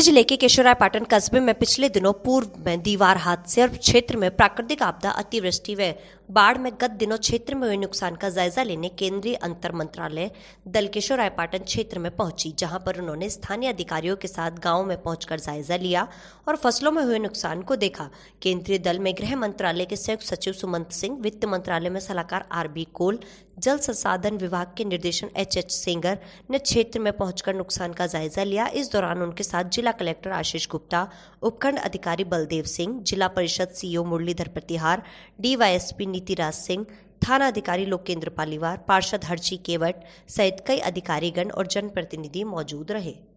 बस्ती जिले के केशवराय पाटन कस्बे में पिछले दिनों पूर्व में दीवार हादसे और क्षेत्र में प्राकृतिक आपदा अतिवृष्टि व बाढ़ में गत दिनों क्षेत्र में हुए नुकसान का जायजा लेने केंद्रीय अंतर मंत्रालय दल केशवराय पाटन क्षेत्र में पहुंची जहां पर उन्होंने स्थानीय अधिकारियों के साथ गांव में पहुंचकर जायजा लिया और फसलों में हुए नुकसान को देखा केंद्रीय दल में गृह मंत्रालय के संयुक्त सचिव सुमंत सिंह वित्त मंत्रालय में सलाहकार आर बी कोल जल संसाधन विभाग के निर्देशन एच एच सेंगर ने क्षेत्र में पहुंचकर नुकसान का जायजा लिया इस दौरान उनके साथ जिला जिला कलेक्टर आशीष गुप्ता उपखंड अधिकारी बलदेव सिंह जिला परिषद सीईओ मुरलीधर प्रतिहार डीवाईएसपी नीतिराज सिंह थाना अधिकारी लोकेंद्र पालीवार पार्षद हर्षी केवट सहित कई अधिकारीगण और जनप्रतिनिधि मौजूद रहे